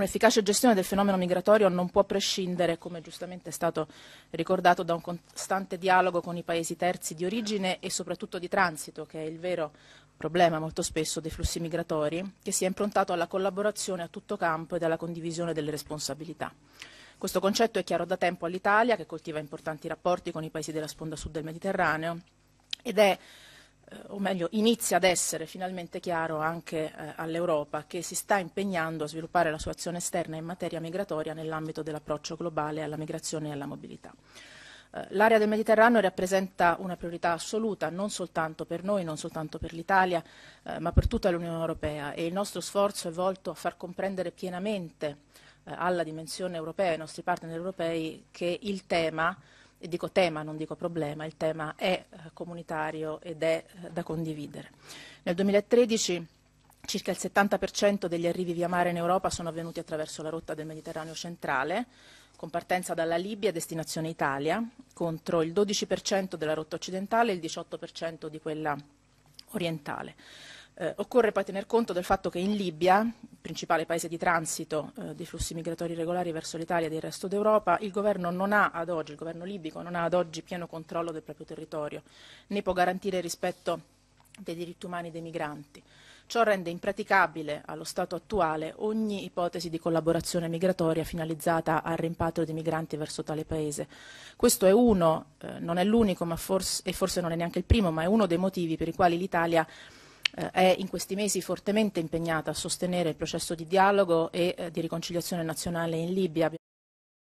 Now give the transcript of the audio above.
Un'efficace gestione del fenomeno migratorio non può prescindere, come giustamente è stato ricordato, da un costante dialogo con i paesi terzi di origine e soprattutto di transito, che è il vero problema molto spesso dei flussi migratori, che sia improntato alla collaborazione a tutto campo e alla condivisione delle responsabilità. Questo concetto è chiaro da tempo all'Italia, che coltiva importanti rapporti con i paesi della sponda sud del Mediterraneo, ed è eh, o meglio inizia ad essere finalmente chiaro anche eh, all'Europa che si sta impegnando a sviluppare la sua azione esterna in materia migratoria nell'ambito dell'approccio globale alla migrazione e alla mobilità. Eh, l'area del Mediterraneo rappresenta una priorità assoluta non soltanto per noi, non soltanto per l'Italia, eh, ma per tutta l'Unione Europea e il nostro sforzo è volto a far comprendere pienamente eh, alla dimensione europea e ai nostri partner europei che il tema e dico tema, non dico problema, il tema è eh, comunitario ed è eh, da condividere. Nel 2013 circa il 70% degli arrivi via mare in Europa sono avvenuti attraverso la rotta del Mediterraneo centrale, con partenza dalla Libia e destinazione Italia, contro il 12% della rotta occidentale e il 18% di quella orientale. Eh, occorre poi tener conto del fatto che in Libia, principale paese di transito eh, dei flussi migratori regolari verso l'Italia e il resto d'Europa, il governo non ha ad oggi, il governo libico non ha ad oggi pieno controllo del proprio territorio, né può garantire il rispetto dei diritti umani dei migranti. Ciò rende impraticabile allo stato attuale ogni ipotesi di collaborazione migratoria finalizzata al rimpatrio dei migranti verso tale paese. Questo è uno, eh, non è l'unico, forse, e forse non è neanche il primo, ma è uno dei motivi per i quali l'Italia eh, è in questi mesi fortemente impegnata a sostenere il processo di dialogo e eh, di riconciliazione nazionale in Libia.